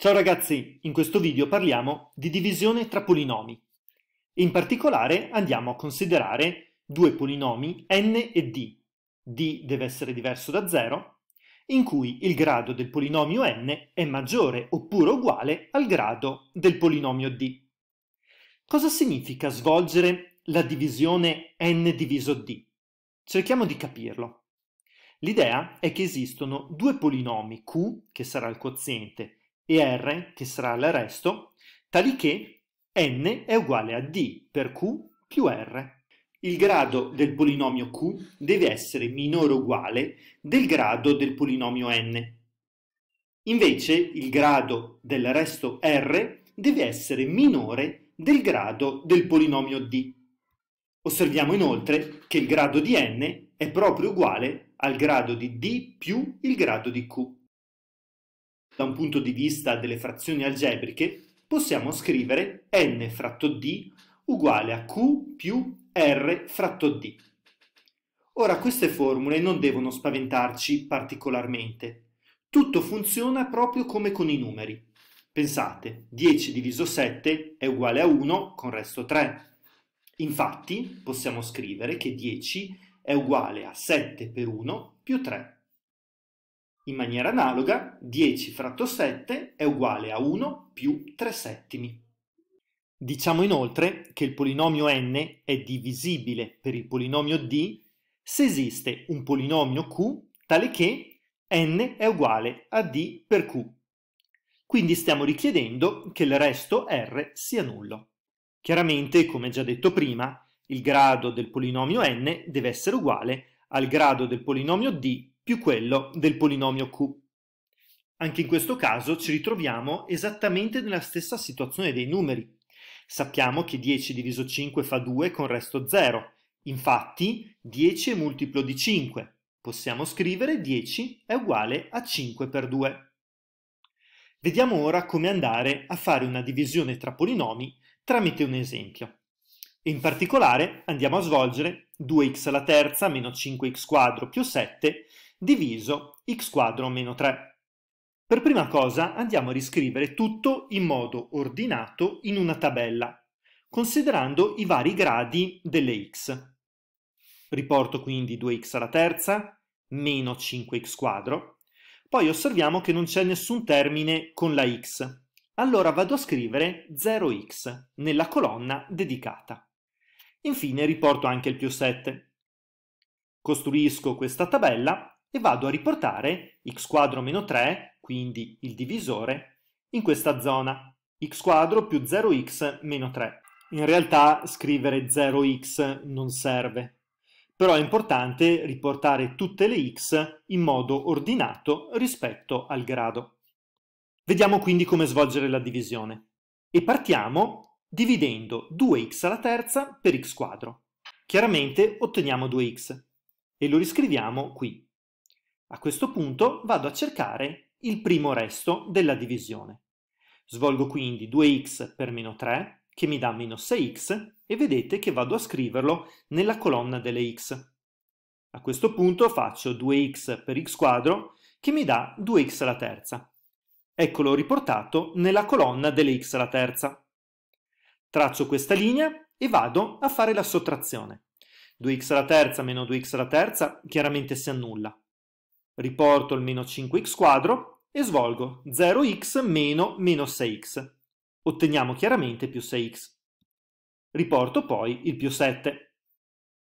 Ciao ragazzi, in questo video parliamo di divisione tra polinomi in particolare andiamo a considerare due polinomi n e d, d deve essere diverso da 0, in cui il grado del polinomio n è maggiore oppure uguale al grado del polinomio d. Cosa significa svolgere la divisione n diviso d? Cerchiamo di capirlo. L'idea è che esistono due polinomi q, che sarà il quoziente, e R, che sarà l'arresto, tali che n è uguale a d per q più r. Il grado del polinomio q deve essere minore o uguale del grado del polinomio n. Invece il grado del resto r deve essere minore del grado del polinomio d. Osserviamo inoltre che il grado di n è proprio uguale al grado di d più il grado di q da un punto di vista delle frazioni algebriche, possiamo scrivere n fratto d uguale a q più r fratto d. Ora queste formule non devono spaventarci particolarmente. Tutto funziona proprio come con i numeri. Pensate, 10 diviso 7 è uguale a 1 con resto 3. Infatti possiamo scrivere che 10 è uguale a 7 per 1 più 3 in maniera analoga, 10 fratto 7 è uguale a 1 più 3 settimi. Diciamo inoltre che il polinomio n è divisibile per il polinomio d se esiste un polinomio q tale che n è uguale a d per q. Quindi stiamo richiedendo che il resto r sia nullo. Chiaramente, come già detto prima, il grado del polinomio n deve essere uguale al grado del polinomio d più quello del polinomio q. Anche in questo caso ci ritroviamo esattamente nella stessa situazione dei numeri. Sappiamo che 10 diviso 5 fa 2 con resto 0, infatti 10 è multiplo di 5. Possiamo scrivere 10 è uguale a 5 per 2. Vediamo ora come andare a fare una divisione tra polinomi tramite un esempio. In particolare andiamo a svolgere 2x alla terza meno 5x quadro più 7 diviso x quadro meno 3. Per prima cosa andiamo a riscrivere tutto in modo ordinato in una tabella, considerando i vari gradi delle x. Riporto quindi 2x alla terza, meno 5x quadro, poi osserviamo che non c'è nessun termine con la x, allora vado a scrivere 0x nella colonna dedicata. Infine riporto anche il più 7. Costruisco questa tabella e vado a riportare x quadro meno 3, quindi il divisore, in questa zona, x quadro più 0x meno 3. In realtà scrivere 0x non serve, però è importante riportare tutte le x in modo ordinato rispetto al grado. Vediamo quindi come svolgere la divisione. E partiamo dividendo 2x alla terza per x quadro. Chiaramente otteniamo 2x e lo riscriviamo qui. A questo punto vado a cercare il primo resto della divisione. Svolgo quindi 2x per meno 3, che mi dà meno 6x, e vedete che vado a scriverlo nella colonna delle x. A questo punto faccio 2x per x quadro, che mi dà 2x alla terza. Eccolo riportato nella colonna delle x alla terza. Traccio questa linea e vado a fare la sottrazione. 2x alla terza meno 2x alla terza chiaramente si annulla riporto il meno 5x quadro e svolgo 0x meno meno 6x. Otteniamo chiaramente più 6x. Riporto poi il più 7.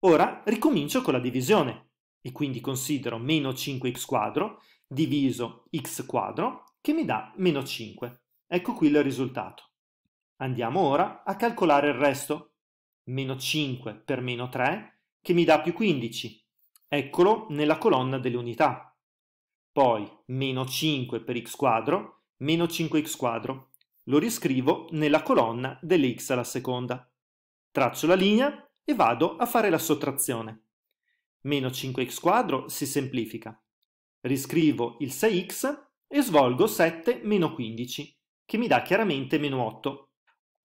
Ora ricomincio con la divisione e quindi considero meno 5x quadro diviso x quadro che mi dà meno 5. Ecco qui il risultato. Andiamo ora a calcolare il resto. Meno 5 per meno 3 che mi dà più 15. Eccolo nella colonna delle unità poi meno 5 per x quadro, meno 5x quadro. Lo riscrivo nella colonna delle x alla seconda. Traccio la linea e vado a fare la sottrazione. Meno 5x quadro si semplifica. Riscrivo il 6x e svolgo 7 meno 15, che mi dà chiaramente meno 8.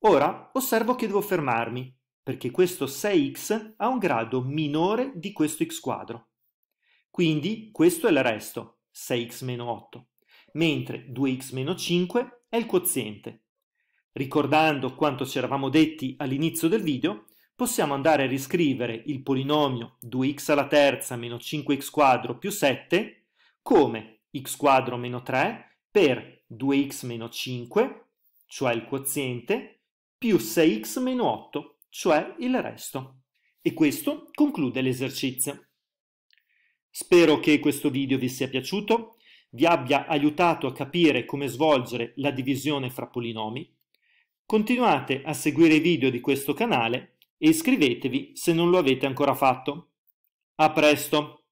Ora osservo che devo fermarmi, perché questo 6x ha un grado minore di questo x quadro. Quindi questo è il resto, 6x-8, mentre 2x-5 è il quoziente. Ricordando quanto ci eravamo detti all'inizio del video, possiamo andare a riscrivere il polinomio 2x alla terza meno 5x quadro più 7 come x quadro meno 3 per 2x meno 5, cioè il quoziente, più 6x meno 8, cioè il resto. E questo conclude l'esercizio. Spero che questo video vi sia piaciuto, vi abbia aiutato a capire come svolgere la divisione fra polinomi. Continuate a seguire i video di questo canale e iscrivetevi se non lo avete ancora fatto. A presto!